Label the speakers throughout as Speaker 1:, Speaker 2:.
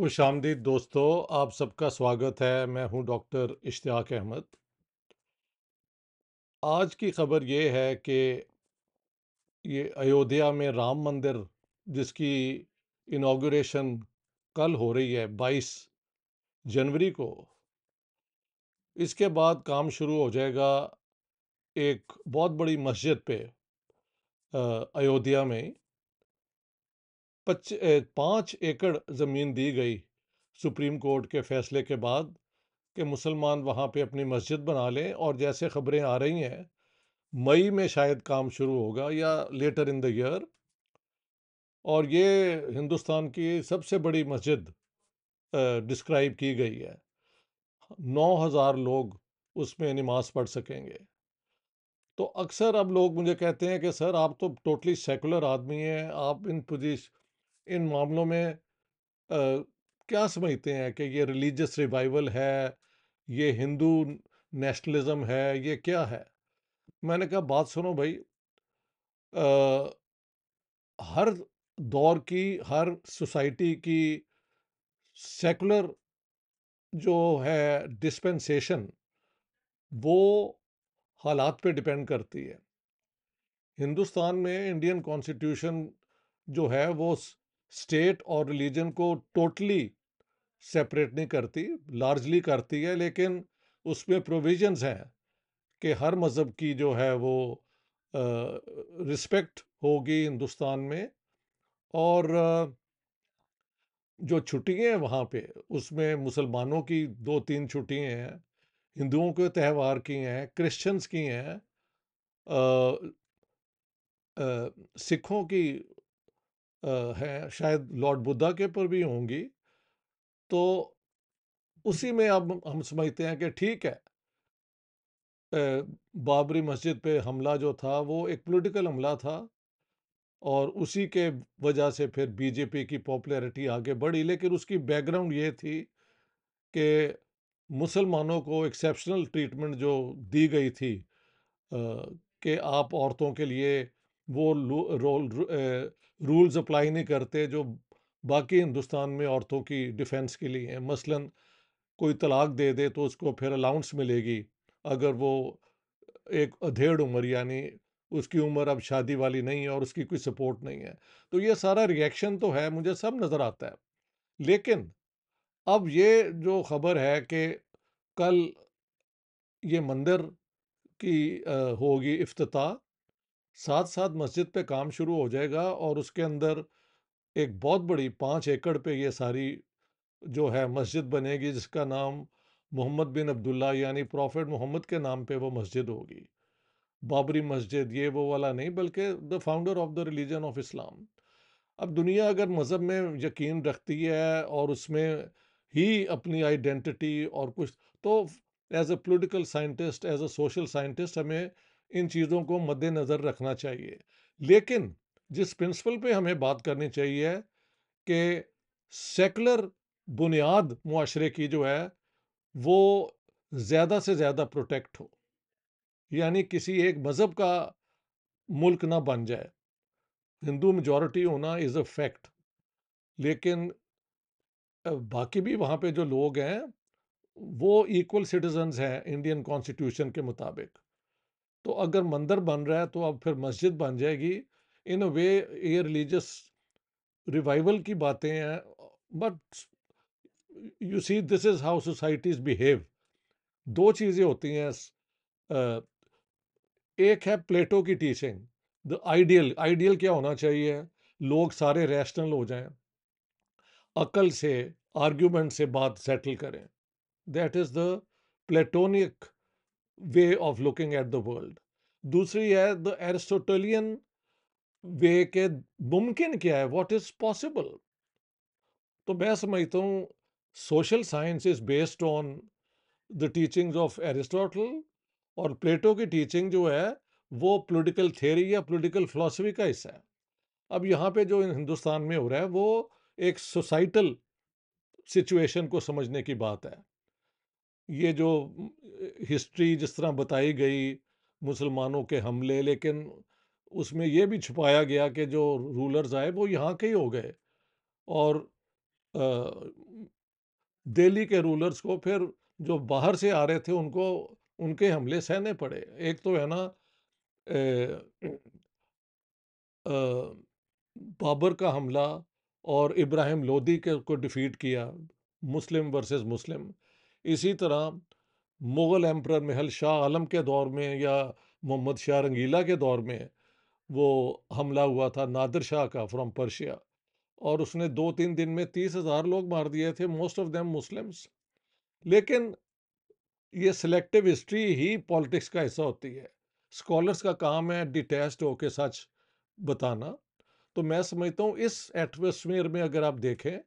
Speaker 1: खुश आमदीद दोस्तों आप सबका स्वागत है मैं हूं डॉक्टर इश्तियाक अहमद आज की खबर ये है कि ये अयोध्या में राम मंदिर जिसकी इनाग्रेशन कल हो रही है 22 जनवरी को इसके बाद काम शुरू हो जाएगा एक बहुत बड़ी मस्जिद पे अयोध्या में पच पाँच एकड़ ज़मीन दी गई सुप्रीम कोर्ट के फैसले के बाद कि मुसलमान वहाँ पे अपनी मस्जिद बना लें और जैसे ख़बरें आ रही हैं मई में शायद काम शुरू होगा या लेटर इन द ईयर और ये हिंदुस्तान की सबसे बड़ी मस्जिद डिस्क्राइब की गई है नौ हज़ार लोग उसमें नमाज पढ़ सकेंगे तो अक्सर अब लोग मुझे कहते हैं कि सर आप तो टोटली सेकुलर आदमी हैं आप इन पोजिश इन मामलों में आ, क्या समझते हैं कि ये रिलीजियस रिवाइवल है ये हिंदू नेशनलिज्म है ये क्या है मैंने कहा बात सुनो भाई आ, हर दौर की हर सोसाइटी की सेकुलर जो है डिस्पेंसेशन वो हालात पे डिपेंड करती है हिंदुस्तान में इंडियन कॉन्स्टिट्यूशन जो है वो स्टेट और रिलीजन को टोटली सेपरेट नहीं करती लार्जली करती है लेकिन उसमें प्रोविजंस हैं कि हर मज़हब की जो है वो रिस्पेक्ट होगी हिंदुस्तान में और जो छुट्टियाँ हैं वहाँ पे उसमें मुसलमानों की दो तीन छुट्टियाँ हैं हिंदुओं के त्यौहार की हैं क्रिश्चियंस की हैं सिखों की हैं शायद लॉर्ड बुद्धा के पर भी होंगी तो उसी में अब हम समझते हैं कि ठीक है बाबरी मस्जिद पे हमला जो था वो एक पॉलिटिकल हमला था और उसी के वजह से फिर बीजेपी की पॉपुलैरिटी आगे बढ़ी लेकिन उसकी बैकग्राउंड ये थी कि मुसलमानों को एक्सेप्शनल ट्रीटमेंट जो दी गई थी कि आप औरतों के लिए वो रोल रूल्स अप्लाई नहीं करते जो बाकी हिंदुस्तान में औरतों की डिफेंस के लिए हैं मसलन कोई तलाक दे दे तो उसको फिर अलाउंस मिलेगी अगर वो एक अधेड़ उम्र यानी उसकी उम्र अब शादी वाली नहीं है और उसकी कोई सपोर्ट नहीं है तो ये सारा रिएक्शन तो है मुझे सब नज़र आता है लेकिन अब ये जो खबर है कि कल ये मंदिर की होगी अफ्ताह साथ साथ मस्जिद पे काम शुरू हो जाएगा और उसके अंदर एक बहुत बड़ी पाँच एकड़ पे ये सारी जो है मस्जिद बनेगी जिसका नाम मोहम्मद बिन अब्दुल्ला यानी प्रॉफिट मोहम्मद के नाम पे वो मस्जिद होगी बाबरी मस्जिद ये वो वाला नहीं बल्कि the founder of the religion of Islam अब दुनिया अगर मज़हब में यकीन रखती है और उसमें ही अपनी आइडेंटिटी और कुछ तो as a political scientist as a social scientist हमें इन चीज़ों को मद्देनज़र रखना चाहिए लेकिन जिस प्रिंसिपल पे हमें बात करनी चाहिए कि सेकुलर बुनियाद माशरे की जो है वो ज़्यादा से ज़्यादा प्रोटेक्ट हो यानी किसी एक मज़हब का मुल्क ना बन जाए हिंदू मेजॉरिटी होना इज़ अ फैक्ट लेकिन बाकी भी वहाँ पे जो लोग हैं वो इक्वल सिटीजन्स हैं इंडियन कॉन्स्टिट्यूशन के मुताबिक तो अगर मंदिर बन रहा है तो अब फिर मस्जिद बन जाएगी इन अ वे ये रिलीजियस रिवाइवल की बातें हैं but you see this is how societies behave दो चीज़ें होती हैं एक है प्लेटो की टीचिंग द आइडियल आइडियल क्या होना चाहिए लोग सारे रैशनल हो जाएं अकल से आर्ग्यूमेंट से बात सेटल करें that is the Platonic way of looking at the world दूसरी है द एरिस्टोटलियन वे के मुमकिन क्या है व्हाट इज पॉसिबल तो मैं समझता हूँ social science is based on the teachings of Aristotle और प्लेटो की टीचिंग जो है वो पॉलिटिकल थियरी या पॉलिटिकल फिलॉसफी का हिस्सा है अब यहाँ पे जो हिंदुस्तान में हो रहा है वो एक सोसाइटल सिचुएशन को समझने की बात है ये जो हिस्ट्री जिस तरह बताई गई मुसलमानों के हमले लेकिन उसमें यह भी छुपाया गया कि जो रूलर्स आए वो यहाँ के ही हो गए और दिल्ली के रूलर्स को फिर जो बाहर से आ रहे थे उनको उनके हमले सहने पड़े एक तो है ना बाबर का हमला और इब्राहिम लोदी के को डिफीट किया मुस्लिम वर्सेस मुस्लिम इसी तरह मुग़ल एम्प्रर महल शाह आलम के दौर में या मोहम्मद शाह रंगीला के दौर में वो हमला हुआ था नादिर शाह का फ्रॉम पर्शिया और उसने दो तीन दिन में तीस हज़ार लोग मार दिए थे मोस्ट ऑफ देम मुस्लिम्स लेकिन ये सिलेक्टिव हिस्ट्री ही पॉलिटिक्स का हिस्सा होती है स्कॉलर्स का काम है डिटेस्ट होके सच बताना तो मैं समझता हूँ इस एटमोसफियर में अगर आप देखें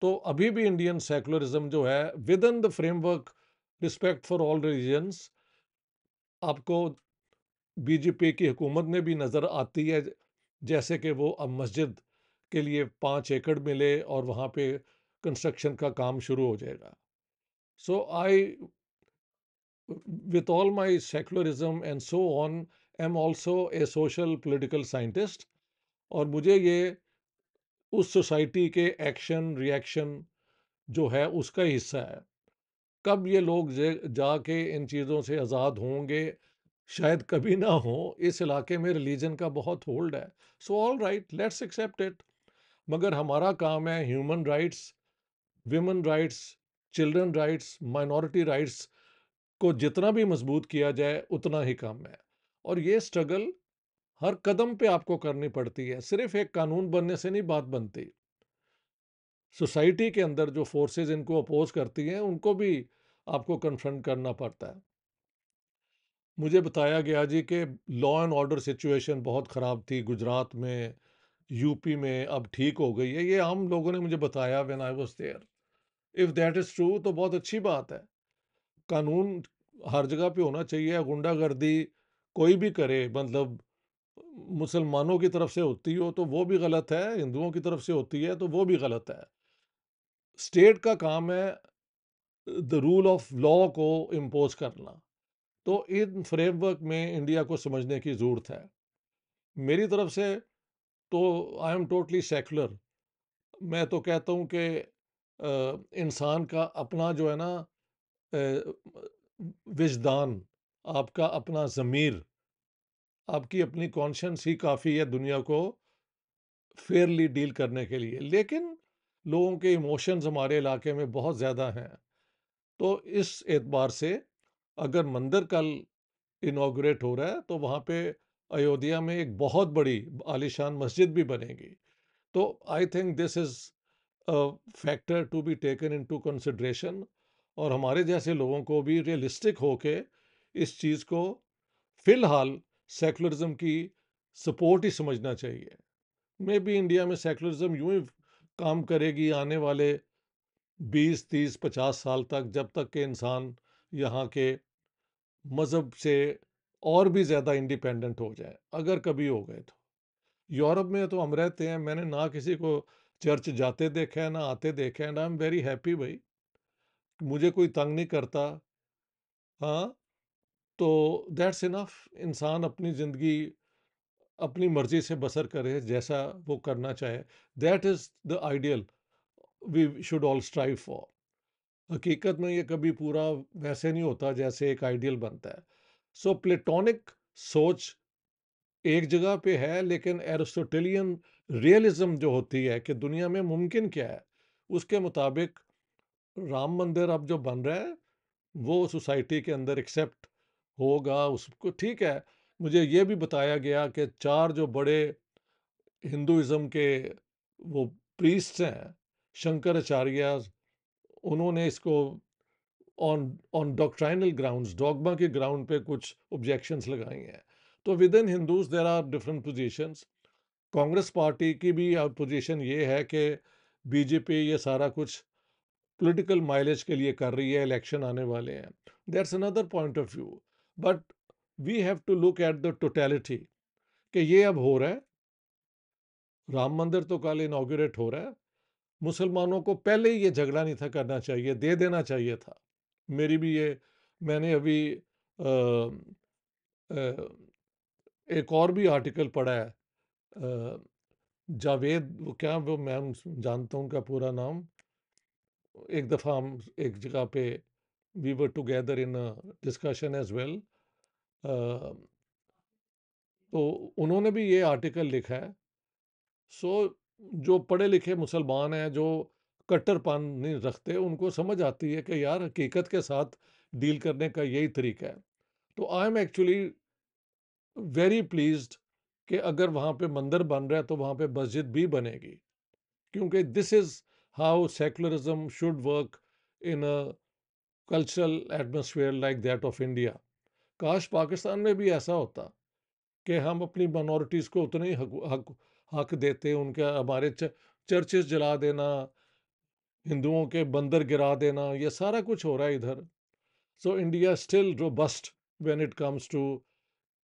Speaker 1: तो अभी भी इंडियन सेकुलरिज्म जो है within the framework respect for all religions आपको बीजेपी की हुकूमत में भी नज़र आती है जैसे कि वो अब मस्जिद के लिए पाँच एकड़ मिले और वहाँ पे कंस्ट्रक्शन का काम शुरू हो जाएगा so I with all my secularism and so on I am also a social political scientist और मुझे ये उस सोसाइटी के एक्शन रिएक्शन जो है उसका हिस्सा है कब ये लोग जाके इन चीज़ों से आज़ाद होंगे शायद कभी ना हो इस इलाके में रिलीजन का बहुत होल्ड है so all right let's accept it मगर हमारा काम है human rights women rights children rights minority rights को जितना भी मजबूत किया जाए उतना ही काम है और ये स्ट्रगल हर कदम पे आपको करनी पड़ती है सिर्फ एक कानून बनने से नहीं बात बनती सोसाइटी के अंदर जो फोर्सेस इनको अपोज करती हैं उनको भी आपको कन्फ्रंट करना पड़ता है मुझे बताया गया जी कि लॉ एंड ऑर्डर सिचुएशन बहुत ख़राब थी गुजरात में यूपी में अब ठीक हो गई है ये आम लोगों ने मुझे बताया when I was there if that is true तो बहुत अच्छी बात है कानून हर जगह पे होना चाहिए गुंडागर्दी कोई भी करे मतलब मुसलमानों की तरफ से होती हो तो वो भी गलत है हिंदुओं की तरफ से होती है तो वो भी गलत है स्टेट का काम है द रूल ऑफ लॉ को इम्पोज करना तो इन फ्रेमवर्क में इंडिया को समझने की ज़रूरत है मेरी तरफ से तो आई एम टोटली सेकुलर मैं तो कहता हूँ कि इंसान का अपना जो है ना विजदान आपका अपना ज़मीर आपकी अपनी कॉन्शंस ही काफ़ी है दुनिया को फेयरली डील करने के लिए लेकिन लोगों के इमोशंस हमारे इलाके में बहुत ज़्यादा हैं तो इस एतबार से अगर मंदिर कल इनाग्रेट हो रहा है तो वहाँ पे अयोध्या में एक बहुत बड़ी आलिशान मस्जिद भी बनेगी तो I think this is factor to be taken into consideration और हमारे जैसे लोगों को भी रियलिस्टिक हो के इस चीज़ को फ़िलहाल सेकुलरिज्म की सपोर्ट ही समझना चाहिए मे बी इंडिया में सेकुलरिज्म यूं ही काम करेगी आने वाले 20, 30, 50 साल तक जब तक के इंसान यहाँ के मज़हब से और भी ज़्यादा इंडिपेंडेंट हो जाए अगर कभी हो गए तो यूरोप में तो हम रहते हैं मैंने ना किसी को चर्च जाते देखा है ना आते देखे and I am very happy भाई मुझे कोई तंग नहीं करता हाँ तो दैट्स इनफ इंसान अपनी ज़िंदगी अपनी मर्ज़ी से बसर करे जैसा वो करना चाहे that is the ideal we should all strive for हकीकत में ये कभी पूरा वैसे नहीं होता जैसे एक आइडियल बनता है सो प्लेटोनिक सोच एक जगह पे है लेकिन एरिस्टोटेलियन रियलिज्म जो होती है कि दुनिया में मुमकिन क्या है उसके मुताबिक राम मंदिर अब जो बन रहा है वो सोसाइटी के अंदर एक्सेप्ट होगा उसको ठीक है मुझे ये भी बताया गया कि चार जो बड़े हिंदुज़म के वो प्रीस्ट हैं शंकराचार्य उन्होंने इसको on on doctrinal grounds dogma के ग्राउंड पे कुछ ऑब्जेक्शंस लगाई हैं तो within Hindus there are different positions Congress party की भी पोजीशन ये है कि बीजेपी ये सारा कुछ पॉलिटिकल माइलेज के लिए कर रही है इलेक्शन आने वाले हैं there's another point of view but we have to look at the totality कि ये अब हो रहा है राम मंदिर तो कल इनाग्रेट हो रहा है मुसलमानों को पहले ही ये झगड़ा नहीं था करना चाहिए दे देना चाहिए था मेरी भी ये मैंने अभी आ, आ, एक और भी आर्टिकल पढ़ा है आ, जावेद वो क्या वो मैम जानता हूँ उनका पूरा नाम एक दफ़ा हम एक जगह पे we were together in a discussion as well. Uh, तो उन्होंने भी ये आर्टिकल लिखा है सो जो पढ़े लिखे मुसलमान हैं जो कट्टरपन नहीं रखते उनको समझ आती है कि यार हकीकत के साथ डील करने का यही तरीका है तो I am actually very pleased कि अगर वहाँ पे मंदिर बन रहा है तो वहाँ पे मस्जिद भी बनेगी क्योंकि this is how secularism should work in a cultural atmosphere like that of India काश पाकिस्तान में भी ऐसा होता कि हम अपनी मनॉरिटीज़ को उतने ही हक, हक देते उनका हमारे चर्चेस जला देना हिंदुओं के बंदर गिरा देना ये सारा कुछ हो रहा है इधर so India still robust when it comes to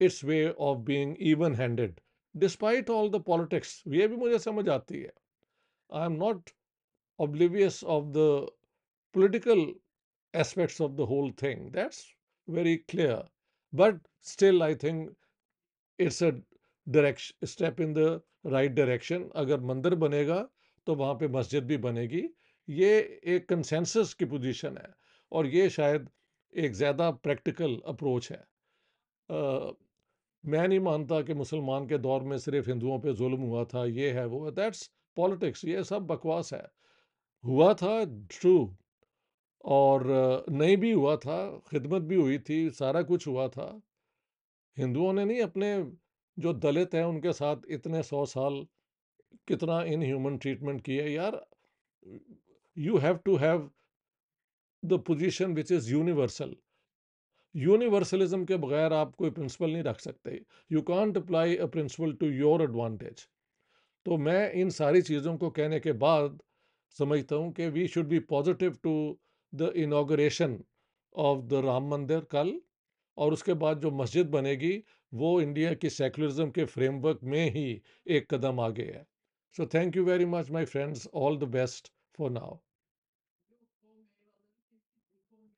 Speaker 1: its way of being even handed despite all the politics ये भी मुझे समझ आती है I am not oblivious of the political aspects of the whole thing. That's very clear. But still, I think it's a direction step in the right direction अगर मंदिर बनेगा तो वहाँ पे मस्जिद भी बनेगी ये एक कंसेंसस की पोजीशन है और ये शायद एक ज़्यादा प्रैक्टिकल अप्रोच है आ, मैं नहीं मानता कि मुसलमान के दौर में सिर्फ हिंदुओं पे जुल्म हुआ था ये है वो दैट्स पॉलिटिक्स ये सब बकवास है हुआ था ट्रू और नहीं भी हुआ था खिदमत भी हुई थी सारा कुछ हुआ था हिंदुओं ने नहीं अपने जो दलित हैं उनके साथ इतने सौ साल कितना इनह्यूमन ट्रीटमेंट किया यार you have to have the position which is universal universalism के बगैर आप कोई प्रिंसिपल नहीं रख सकते you can't apply a principle to your advantage तो मैं इन सारी चीज़ों को कहने के बाद समझता हूँ कि we should be positive to the inauguration of the Ram Mandir कल और उसके बाद जो मस्जिद बनेगी वो इंडिया की सेकुलरिज्म के फ्रेमवर्क में ही एक कदम आगे है so thank you very much my friends all the best for now